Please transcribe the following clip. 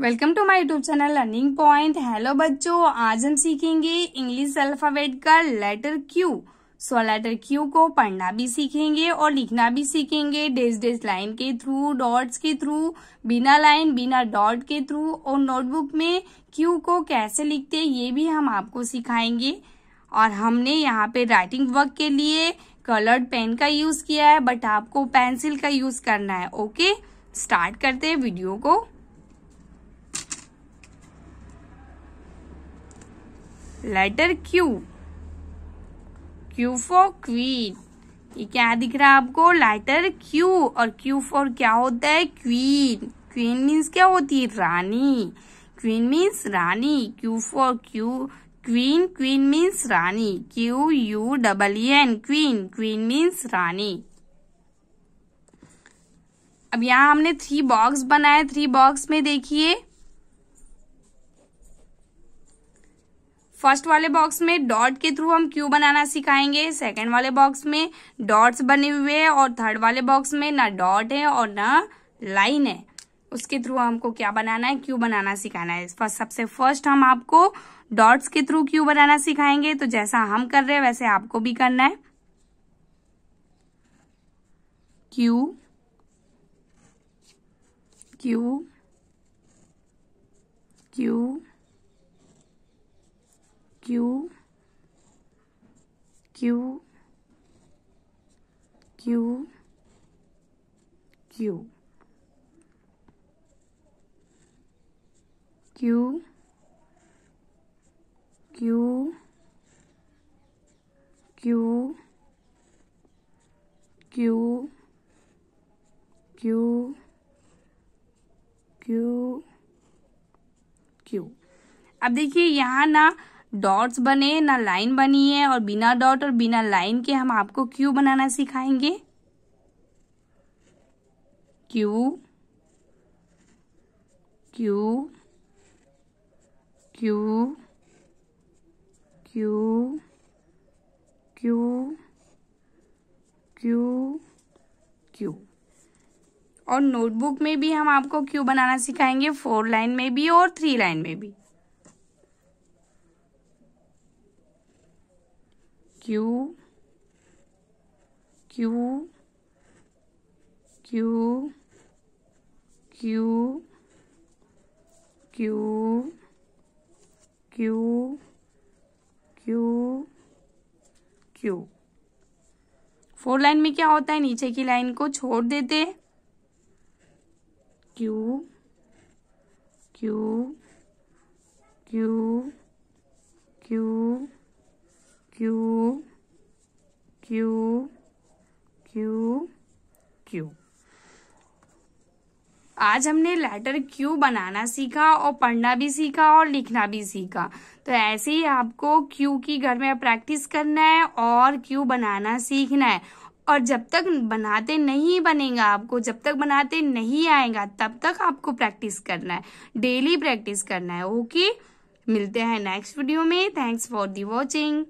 welcome to my YouTube channel learning point hello बच्चों आज हम सीखेंगे इंग्लिश अल्फाबेट का letter Q so letter Q को पढ़ना भी सीखेंगे और लिखना भी सीखेंगे डेज डेज लाइन के थ्रू डॉट्स के थ्रू बिना लाइन बिना डॉट के थ्रू और नोटबुक में क्यू को कैसे लिखते ये भी हम आपको सिखाएंगे और हमने यहाँ पे राइटिंग वर्क के लिए कलर्ड पेन का यूज किया है बट आपको पेंसिल का यूज करना है ओके स्टार्ट करते हैं वीडियो को letter Q Q for queen ये क्या दिख रहा है आपको लेटर क्यू और क्यू फॉर क्या होता है क्वीन क्वीन मीन्स क्या होती है रानी क्वीन मीन्स रानी Q for Q queen queen means रानी Q U double N queen queen means रानी अब यहाँ हमने थ्री बॉक्स बनाए थ्री बॉक्स में देखिए फर्स्ट वाले बॉक्स में डॉट के थ्रू हम क्यू बनाना सिखाएंगे सेकंड वाले बॉक्स में डॉट्स बने हुए हैं और थर्ड वाले बॉक्स में ना डॉट है और ना लाइन है उसके थ्रू हमको क्या बनाना है क्यू बनाना सिखाना है फर्स्ट सबसे फर्स्ट हम आपको डॉट्स के थ्रू क्यू बनाना सिखाएंगे तो जैसा हम कर रहे हैं वैसे आपको भी करना है Q Q Q Q Q Q Q Q Q Q Q Q Q Q अब देखिए यहाँ ना डॉट्स बने ना लाइन बनी है और बिना डॉट और बिना लाइन के हम आपको क्यू बनाना सिखाएंगे Q Q Q Q Q Q Q और नोटबुक में भी हम आपको क्यू बनाना सिखाएंगे फोर लाइन में भी और थ्री लाइन में भी Q Q Q Q Q Q Q Q four line में क्या होता है नीचे की लाइन को छोड़ देते Q Q Q Q Q Q Q Q आज हमने लेटर क्यू बनाना सीखा और पढ़ना भी सीखा और लिखना भी सीखा तो ऐसे ही आपको क्यू की घर में प्रैक्टिस करना है और क्यू बनाना सीखना है और जब तक बनाते नहीं बनेगा आपको जब तक बनाते नहीं आएगा तब तक आपको प्रैक्टिस करना है डेली प्रैक्टिस करना है ओके मिलते हैं नेक्स्ट वीडियो में थैंक्स फॉर दी वॉचिंग